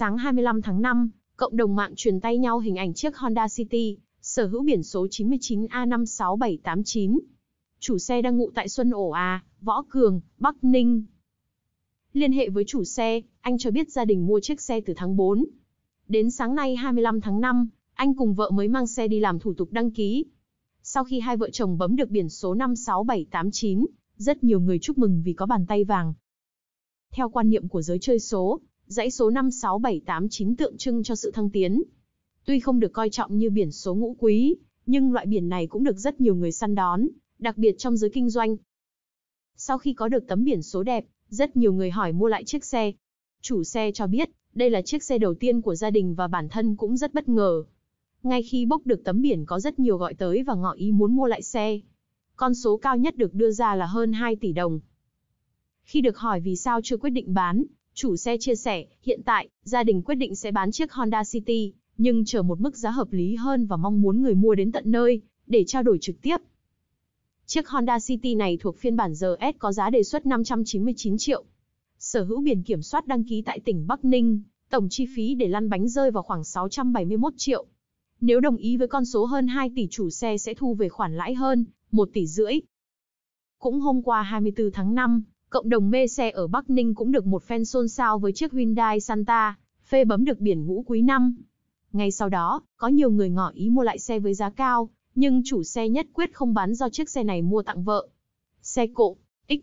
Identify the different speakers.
Speaker 1: Sáng 25 tháng 5, cộng đồng mạng truyền tay nhau hình ảnh chiếc Honda City, sở hữu biển số 99A56789. Chủ xe đang ngụ tại Xuân Ổ A, Võ Cường, Bắc Ninh. Liên hệ với chủ xe, anh cho biết gia đình mua chiếc xe từ tháng 4. Đến sáng nay 25 tháng 5, anh cùng vợ mới mang xe đi làm thủ tục đăng ký. Sau khi hai vợ chồng bấm được biển số 56789, rất nhiều người chúc mừng vì có bàn tay vàng. Theo quan niệm của giới chơi số, dãy số 56789 tượng trưng cho sự thăng tiến. Tuy không được coi trọng như biển số ngũ quý, nhưng loại biển này cũng được rất nhiều người săn đón, đặc biệt trong giới kinh doanh. Sau khi có được tấm biển số đẹp, rất nhiều người hỏi mua lại chiếc xe. Chủ xe cho biết, đây là chiếc xe đầu tiên của gia đình và bản thân cũng rất bất ngờ. Ngay khi bốc được tấm biển có rất nhiều gọi tới và ngỏ ý muốn mua lại xe. Con số cao nhất được đưa ra là hơn 2 tỷ đồng. Khi được hỏi vì sao chưa quyết định bán, Chủ xe chia sẻ, hiện tại, gia đình quyết định sẽ bán chiếc Honda City, nhưng chờ một mức giá hợp lý hơn và mong muốn người mua đến tận nơi, để trao đổi trực tiếp. Chiếc Honda City này thuộc phiên bản GS có giá đề xuất 599 triệu. Sở hữu biển kiểm soát đăng ký tại tỉnh Bắc Ninh, tổng chi phí để lăn bánh rơi vào khoảng 671 triệu. Nếu đồng ý với con số hơn 2 tỷ chủ xe sẽ thu về khoản lãi hơn 1 tỷ rưỡi. Cũng hôm qua 24 tháng 5, Cộng đồng mê xe ở Bắc Ninh cũng được một fan xôn xao với chiếc Hyundai Santa, phê bấm được biển ngũ quý năm. Ngay sau đó, có nhiều người ngỏ ý mua lại xe với giá cao, nhưng chủ xe nhất quyết không bán do chiếc xe này mua tặng vợ. Xe cộ, X.